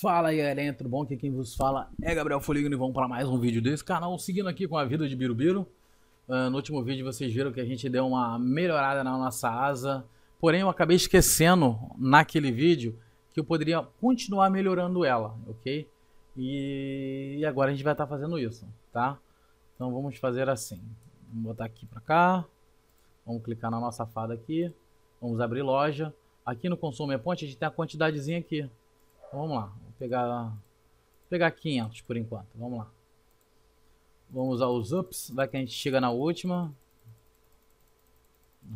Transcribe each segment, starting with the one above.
Fala galera, tudo bom? Aqui quem vos fala é Gabriel Foligno e vamos para mais um vídeo desse canal, seguindo aqui com a vida de Birubiru. Uh, no último vídeo vocês viram que a gente deu uma melhorada na nossa asa, porém eu acabei esquecendo naquele vídeo que eu poderia continuar melhorando ela, ok? E, agora a gente vai estar tá fazendo isso, tá? Então vamos fazer assim, vamos botar aqui para cá, vamos clicar na nossa fada aqui, vamos abrir loja. Aqui no Consumo é Ponte a gente tem a quantidadezinha aqui, Vamos lá, vou pegar, vou pegar 500 por enquanto, vamos lá. Vamos usar os ups, vai que a gente chega na última.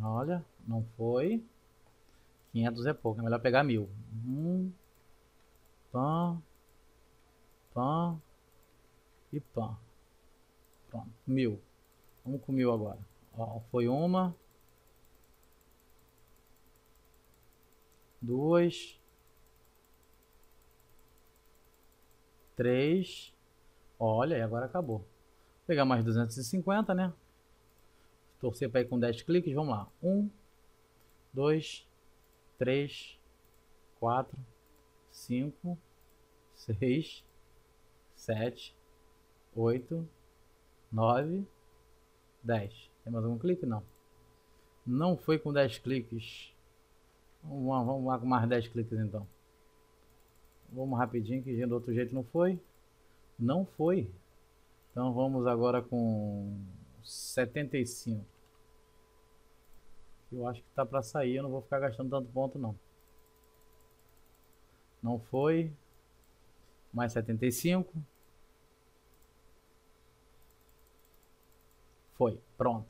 Olha, não foi. 500 é pouco, é melhor pegar mil. Um, pã, pã e pã. Pronto, mil. Vamos com mil agora. Ó, foi uma. Duas. 3. Olha, e agora acabou. Vou pegar mais 250, né? Torcer para ir com 10 cliques. Vamos lá. 1, 2, 3, 4, 5, 6, 7, 8, 9, 10. Tem mais algum clique? Não. Não foi com 10 cliques. Vamos lá, vamos lá com mais 10 cliques então. Vamos rapidinho que de outro jeito não foi. Não foi. Então vamos agora com 75. Eu acho que tá para sair, eu não vou ficar gastando tanto ponto não. Não foi. Mais 75. Foi, pronto.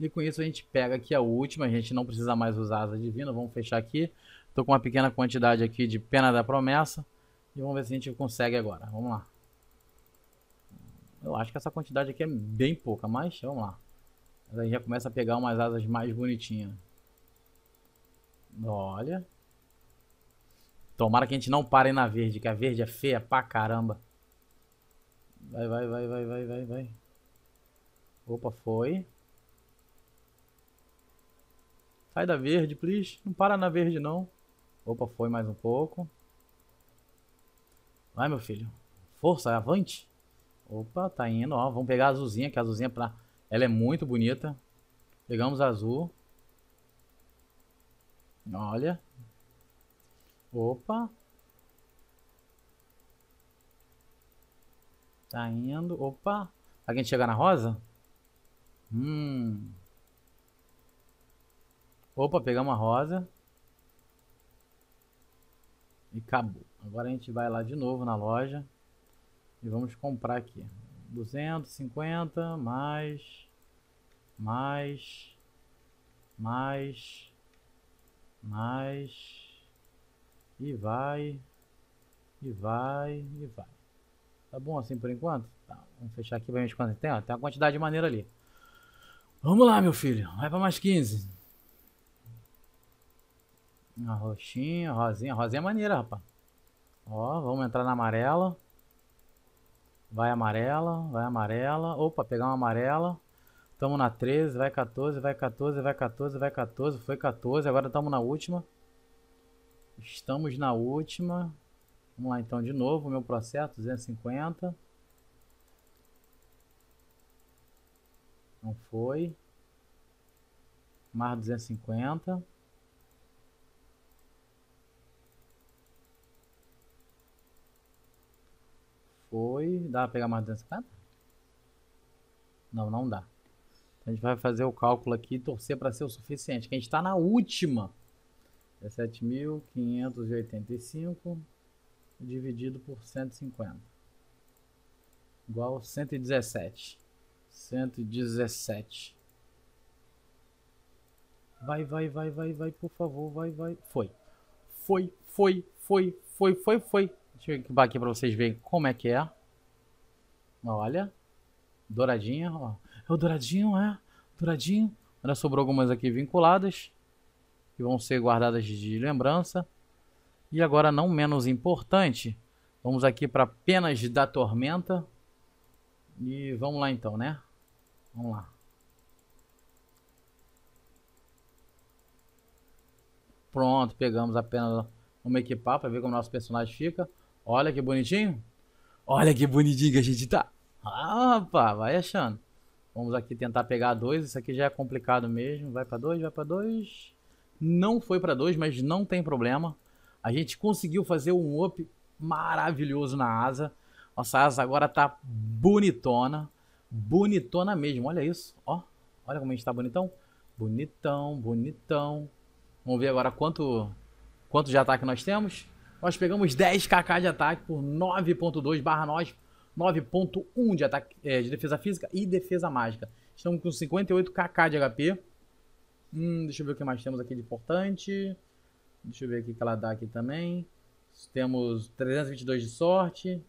E com isso a gente pega aqui a última, a gente não precisa mais usar asa divina, vamos fechar aqui tô com uma pequena quantidade aqui de pena da promessa. E vamos ver se a gente consegue agora. Vamos lá. Eu acho que essa quantidade aqui é bem pouca, mas vamos lá. Aí já começa a pegar umas asas mais bonitinhas. Olha. Tomara que a gente não pare na verde, que a verde é feia pra caramba. Vai, vai, vai, vai, vai, vai, vai. Opa, foi. Sai da verde, please. Não para na verde, não. Opa, foi mais um pouco. Vai, meu filho. Força, avante. Opa, tá indo, ó. Vamos pegar a azulzinha, que a azulzinha pra... ela é muito bonita. Pegamos a azul. Olha. Opa. Tá indo. Opa. Alguém chegar na rosa? Hum. Opa, pegamos a rosa e acabou. Agora a gente vai lá de novo na loja e vamos comprar aqui. 250 mais mais mais mais e vai e vai e vai. Tá bom assim por enquanto? Tá, vamos fechar aqui pra gente quanto tem, ó, tem quantidade maneira ali. Vamos lá, meu filho. Vai para mais 15. Uma roxinha, rosinha. Rosinha é maneira, rapaz. Ó, vamos entrar na amarela. Vai amarela, vai amarela. Opa, pegar uma amarela. Tamo na 13, vai 14, vai 14, vai 14, vai 14. Foi 14, agora estamos na última. Estamos na última. Vamos lá então de novo, meu processo, 250. Não foi. Mais 250. foi. Dá pra pegar mais 250? cara? Não, não dá. A gente vai fazer o cálculo aqui e torcer para ser o suficiente. Que a gente está na última. É 7.585 dividido por 150. Igual 117. 117. Vai, vai, vai, vai, vai, por favor, vai, vai. Foi. Foi, foi, foi, foi, foi, foi. Deixa eu equipar aqui para vocês verem como é que é. Olha. Douradinho, ó. É o douradinho, é. Douradinho. Ainda sobrou algumas aqui vinculadas. Que vão ser guardadas de lembrança. E agora, não menos importante, vamos aqui para Penas da Tormenta. E vamos lá então, né? Vamos lá. Pronto, pegamos a pena. Vamos equipar para ver como o nosso personagem fica. Olha que bonitinho. Olha que bonitinho que a gente tá. Ah, rapaz, vai achando. Vamos aqui tentar pegar dois. Isso aqui já é complicado mesmo. Vai para dois, vai para dois. Não foi para dois, mas não tem problema. A gente conseguiu fazer um up maravilhoso na asa. Nossa asa agora tá bonitona. Bonitona mesmo, olha isso. Ó, olha como a gente tá bonitão. Bonitão, bonitão. Vamos ver agora quanto, quanto de ataque nós temos. Nós pegamos 10kk de ataque por 9.2 barra nós, 9.1 de, ataque, é, de defesa física e defesa mágica. Estamos com 58kk de HP. Hum, deixa eu ver o que mais temos aqui de importante. Deixa eu ver o que ela dá aqui também. Temos 322 de sorte,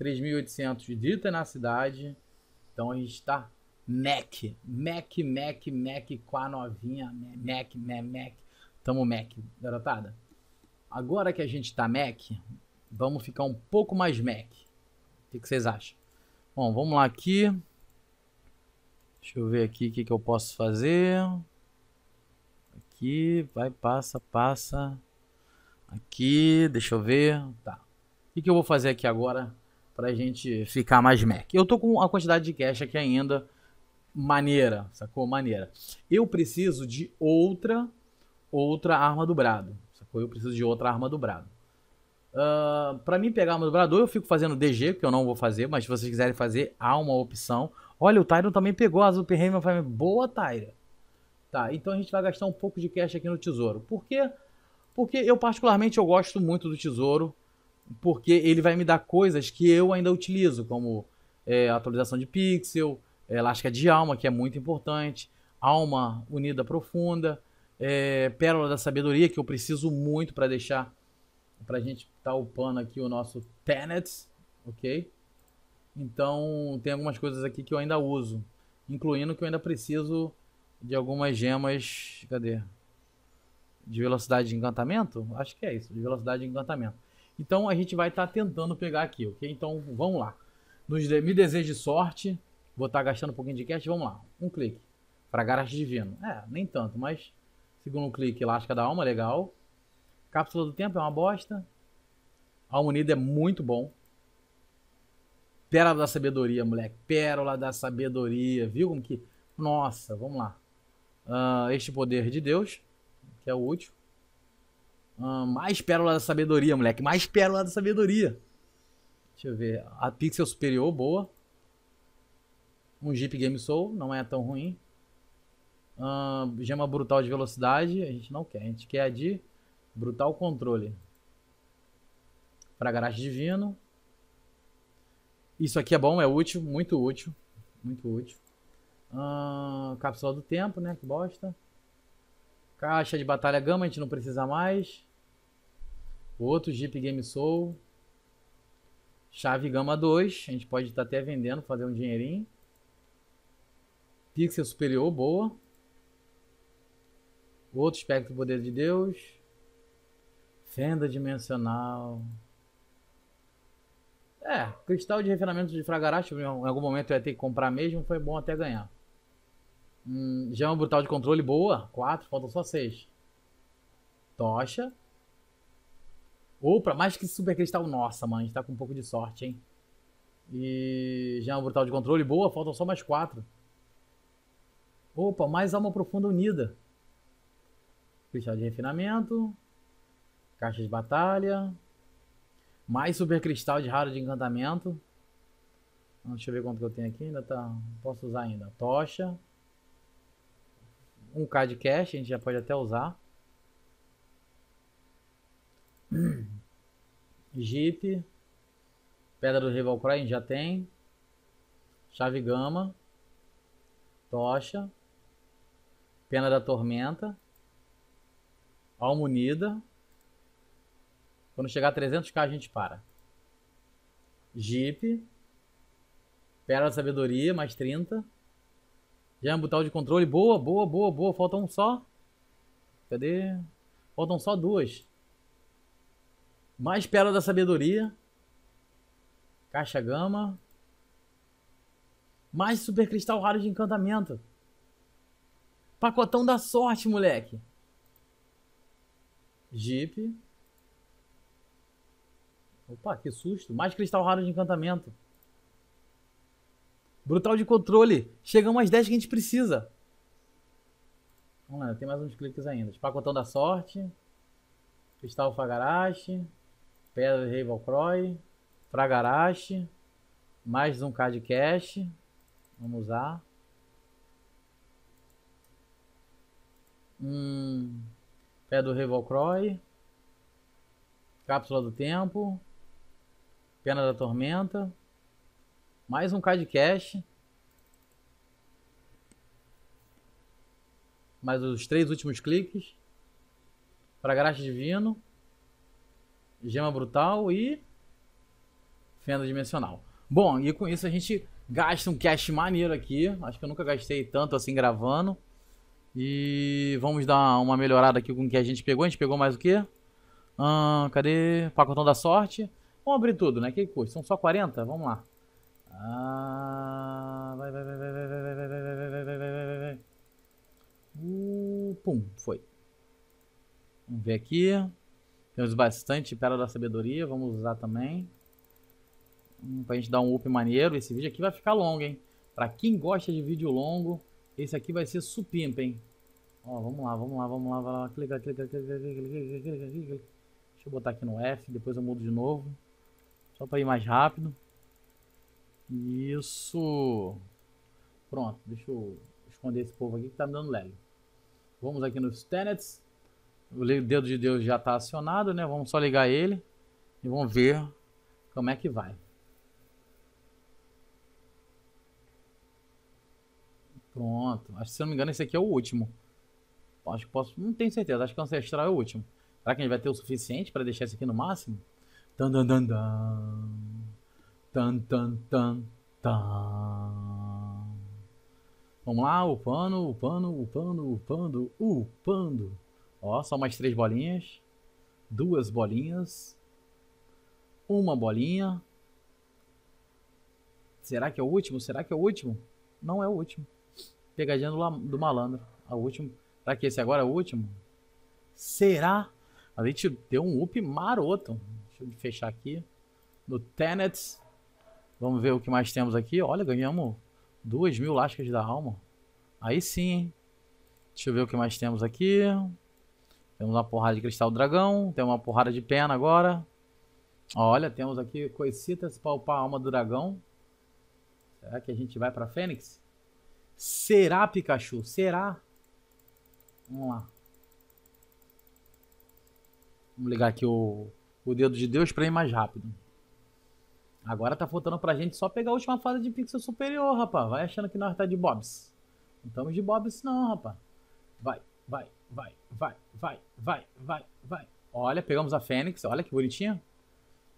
3.800 de na cidade Então a gente está Mac, Mac, Mac, Mac com a novinha, Mac, Mac, Mac. Tamo Mac, garotada agora que a gente tá Mac, vamos ficar um pouco mais Mac. O que, que vocês acham? Bom, vamos lá aqui. Deixa eu ver aqui o que, que eu posso fazer. Aqui, vai, passa, passa. Aqui, deixa eu ver. Tá. O que, que eu vou fazer aqui agora pra gente ficar mais Mac? Eu tô com a quantidade de caixa aqui ainda maneira, sacou? Maneira. Eu preciso de outra outra arma do brado sacou? Eu preciso de outra arma dobrada. Uh, para mim pegar arma arma dobrador, eu fico fazendo DG, que eu não vou fazer, mas se vocês quiserem fazer, há uma opção. Olha, o Tyron também pegou a Azul Hammer Family. Boa, Tyra. Tá, então a gente vai gastar um pouco de cash aqui no tesouro. Por quê? Porque eu particularmente eu gosto muito do tesouro, porque ele vai me dar coisas que eu ainda utilizo, como é, atualização de pixel, é, lasca de alma, que é muito importante, alma unida profunda, é, Pérola da Sabedoria, que eu preciso muito para deixar, para gente tá upando aqui o nosso Tenet, ok? Então, tem algumas coisas aqui que eu ainda uso, incluindo que eu ainda preciso de algumas gemas, cadê? De velocidade de encantamento? Acho que é isso, de velocidade de encantamento. Então, a gente vai estar tá tentando pegar aqui, ok? Então, vamos lá. Nos de, me deseje sorte, vou estar tá gastando um pouquinho de cash, vamos lá. Um clique. Fragaras Divino. É, nem tanto, mas Segundo clique, Lasca é da Alma, legal. Cápsula do Tempo é uma bosta. Alma Unida é muito bom. Pérola da Sabedoria, moleque. Pérola da Sabedoria. Viu como que... Nossa, vamos lá. Uh, este Poder de Deus, que é o último. Uh, ah, mais Pérola da Sabedoria, moleque. Mais Pérola da Sabedoria. Deixa eu ver. A Pixel Superior, boa. Um Jeep Game Soul, não é tão ruim hum, gema brutal de velocidade, a gente não quer. A gente quer a de brutal controle. Para garagem divino. Isso aqui é bom, é útil, muito útil. Muito útil. Hum, cápsula do tempo, né? Que bosta. Caixa de batalha gama, a gente não precisa mais. Outro Jeep Game Soul. Chave Gama 2, a gente pode estar até vendendo, fazer um dinheirinho. Pixel superior, boa outro espectro do poder de Deus, fenda dimensional. É, cristal de refinamento de Fragarash, em algum momento eu ia ter que comprar mesmo, foi bom até ganhar. Hum, Jama é brutal de controle, boa. 4, faltam só 6. Tocha. Opa, mais que super cristal, nossa, mano, a gente tá com um pouco de sorte, hein? E Jama é brutal de controle, boa, faltam só mais 4. Opa, mais alma profunda unida cristal de refinamento, caixa de batalha, mais super cristal de raro de encantamento. Deixa eu ver quanto que eu tenho aqui, ainda tá, posso usar ainda. Tocha, 1k de cash, a gente já pode até usar. Jeep, Pedra do Rival Cry, a gente já tem. Chave Gama, Tocha, Pena da Tormenta. Alma unida. Quando chegar a 300k, a gente para. Jeep. Pedra da Sabedoria, mais 30. É um botão de Controle. Boa, boa, boa, boa. Falta um só. Cadê? Faltam só duas. Mais Pérola da Sabedoria. Caixa Gama. Mais Super Cristal Raro de Encantamento. Pacotão da Sorte, moleque. Jeep. Opa, que susto. Mais cristal raro de encantamento. Brutal de controle. Chegamos às 10 que a gente precisa. Vamos lá, tem mais uns cliques ainda. Pacotão da sorte. Cristal Fagarashi. Pedra de Ravelcroy. Fragarashi. Mais um K de cash. Vamos usar. Hum... Pé do Revolcroy, Cápsula do Tempo. Pena da Tormenta. Mais um cash, Mais os três últimos cliques. Para Graxa Divino. Gema Brutal e. Fenda Dimensional. Bom, e com isso a gente gasta um cash maneiro aqui. Acho que eu nunca gastei tanto assim gravando. E vamos dar uma melhorada aqui com o que a gente pegou. A gente pegou mais o quê? Ah, cadê? Pacotão da sorte. Vamos abrir tudo, né? Que custa? São só 40? Vamos lá. Ah, vai, vai, vai, vai, vai, vai, vai, vai, vai, vai, vai, vai, vai, vai. pum, foi. Vamos ver aqui. Temos bastante Pérola da Sabedoria. Vamos usar também. Hum, pra gente dar um up maneiro. Esse vídeo aqui vai ficar longo, hein? Pra quem gosta de vídeo longo, esse aqui vai ser supimpa, hein? Ó, vamos lá, vamos lá, vamos lá, vamos lá, clica, clica, clica, clica, clica, clica, clica. Deixa eu botar aqui no F, depois eu mudo de novo. Só para ir mais rápido. Isso. Pronto, deixa eu esconder esse povo aqui que tá me dando lag. Vamos aqui nos tenets. O dedo de Deus já tá acionado, né? Vamos só ligar ele e vamos ver como é que vai. Pronto. Acho que se não me engano esse aqui é o último. Acho que posso. Não tenho certeza. Acho que o ancestral é o último. Será que a gente vai ter o suficiente para deixar isso aqui no máximo? Tan tan tan tan. Tan tan tan Vamos lá, pano, o pano, o pano. Ó, só mais três bolinhas. Duas bolinhas. Uma bolinha. Será que é o último? Será que é o último? Não é o último. Pegadinha do, do malandro. A é último Será que esse agora é o último? Será? A gente deu um up maroto. Deixa eu fechar aqui. No Tenets. Vamos ver o que mais temos aqui. Olha, ganhamos duas mil lascas da alma. Aí sim, hein? Deixa eu ver o que mais temos aqui. Temos uma porrada de cristal dragão. Temos uma porrada de pena agora. Olha, temos aqui coicitas palpar a alma do dragão. Será que a gente vai para Fênix? Será, Pikachu? Será? Vamos lá. Vamos ligar aqui o, o dedo de Deus para ir mais rápido. Agora tá faltando pra gente só pegar a última fase de pixel superior, rapaz. Vai achando que nós tá de bobs. Não estamos de bobs não, rapaz. Vai, vai, vai, vai, vai, vai, vai, vai. Olha, pegamos a Fênix. Olha que bonitinha.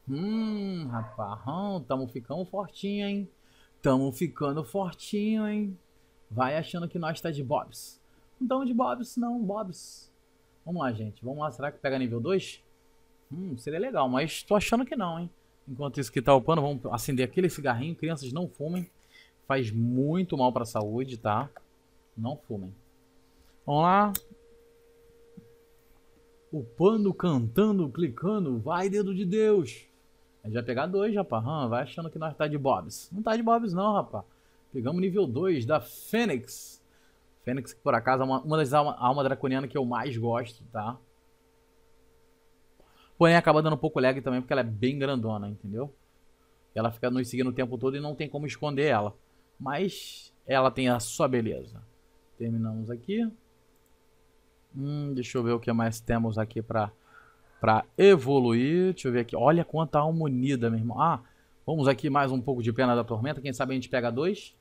Hum, rapaz. Hum, tamo ficando fortinho, hein. Tamo ficando fortinho, hein. Vai achando que nós tá de bobs. Então de Bobs, não, Bobs. Vamos lá, gente. Vamos lá, será que pega nível 2? Hum, seria legal, mas tô achando que não, hein? Enquanto isso que tá upando, vamos acender aquele cigarrinho. Crianças, não fumem. Faz muito mal pra saúde, tá? Não fumem. Vamos lá. Upando, cantando, clicando. Vai, dedo de Deus. A gente vai pegar dois, rapaz. Hum, vai achando que nós tá de Bobs. Não tá de Bobs, não, rapaz. Pegamos nível 2 da Fênix. Fênix, que por acaso é uma, uma das almas alma draconianas que eu mais gosto, tá? Porém, acaba dando um pouco lag também, porque ela é bem grandona, entendeu? Ela fica nos seguindo o tempo todo e não tem como esconder ela. Mas ela tem a sua beleza. Terminamos aqui. Hum, deixa eu ver o que mais temos aqui pra, pra evoluir. Deixa eu ver aqui. Olha quanta alma unida, meu irmão. Ah, vamos aqui mais um pouco de Pena da Tormenta. Quem sabe a gente pega dois.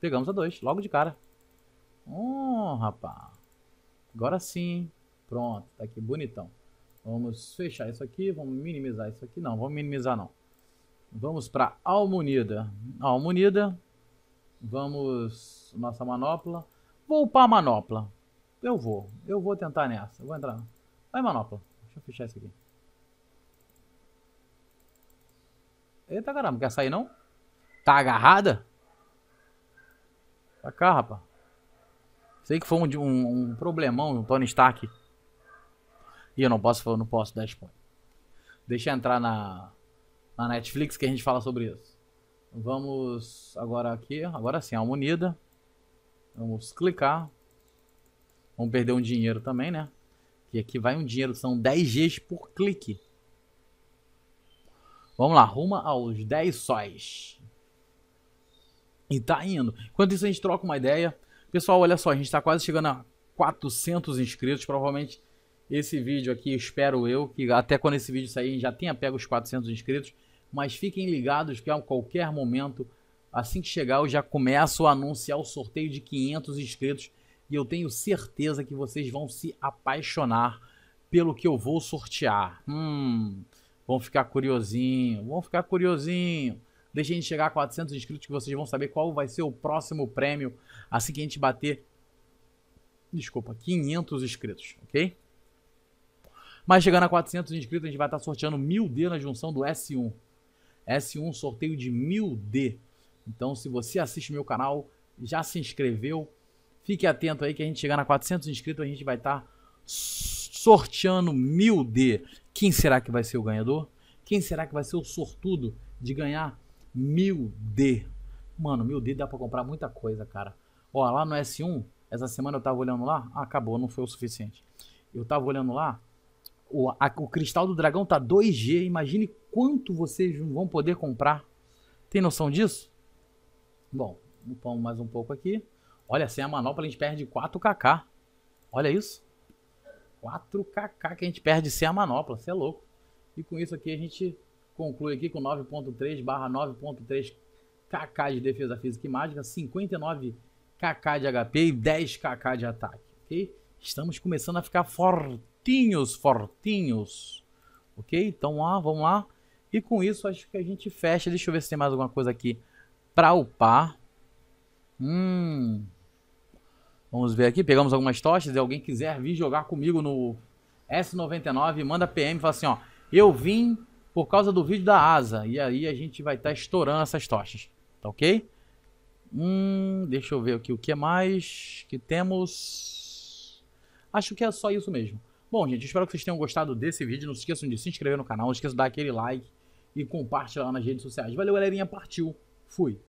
Pegamos a dois, logo de cara. Oh, rapaz. Agora sim. Pronto, tá aqui bonitão. Vamos fechar isso aqui, vamos minimizar isso aqui. Não, vamos minimizar não. Vamos para Almunida. Almunida. Vamos... Nossa manopla. Vou upar a manopla. Eu vou. Eu vou tentar nessa. vou entrar. Vai, manopla. Deixa eu fechar isso aqui. Eita caramba, quer sair não? Tá agarrada? Pra cá, rapaz. Sei que foi um, um, um problemão, um Tony Stark. E eu não posso, eu não posso dar spoiler. Deixa eu entrar na, na Netflix que a gente fala sobre isso. Vamos agora aqui, agora sim, a unida. Vamos clicar. Vamos perder um dinheiro também, né? Que aqui vai um dinheiro, são 10 Gs por clique. Vamos lá, ruma aos 10 sóis. E tá indo. Enquanto isso, a gente troca uma ideia. Pessoal, olha só, a gente está quase chegando a 400 inscritos. Provavelmente esse vídeo aqui, espero eu, que até quando esse vídeo sair já tenha pego os 400 inscritos. Mas fiquem ligados que a qualquer momento, assim que chegar, eu já começo a anunciar o sorteio de 500 inscritos. E eu tenho certeza que vocês vão se apaixonar pelo que eu vou sortear. Hum, vão ficar curiosinho, vão ficar curiosinho. Deixa a gente chegar a 400 inscritos que vocês vão saber qual vai ser o próximo prêmio assim que a gente bater, desculpa, 500 inscritos, ok? Mas chegando a 400 inscritos, a gente vai estar sorteando 1000D na junção do S1. S1, sorteio de 1000D. Então, se você assiste meu canal, já se inscreveu, fique atento aí que a gente chegar a 400 inscritos, a gente vai estar sorteando 1000D. Quem será que vai ser o ganhador? Quem será que vai ser o sortudo de ganhar Mil D. Mano, mil D dá pra comprar muita coisa, cara. Ó, lá no S1, essa semana eu tava olhando lá, ah, acabou, não foi o suficiente. Eu tava olhando lá, o, a, o cristal do dragão tá 2G. Imagine quanto vocês vão poder comprar. Tem noção disso? Bom, vamos mais um pouco aqui. Olha, sem a manopla a gente perde 4kk. Olha isso. 4kk que a gente perde sem a manopla, você é louco. E com isso aqui a gente conclui aqui com 9.3 barra 9.3 kk de defesa física e mágica, 59 kk de HP e 10 kk de ataque, ok? Estamos começando a ficar fortinhos, fortinhos, ok? Então, lá vamos lá. E com isso, acho que a gente fecha. Deixa eu ver se tem mais alguma coisa aqui para upar. Hum... Vamos ver aqui, pegamos algumas tochas. Se alguém quiser vir jogar comigo no S99, manda PM e fala assim, ó. Eu vim por causa do vídeo da asa. E aí a gente vai estar tá estourando essas tochas, tá ok? Hum, deixa eu ver aqui o que é mais que temos. Acho que é só isso mesmo. Bom, gente, espero que vocês tenham gostado desse vídeo. Não se esqueçam de se inscrever no canal, não esqueçam de dar aquele like e compartilhar nas redes sociais. Valeu, galerinha. Partiu. Fui.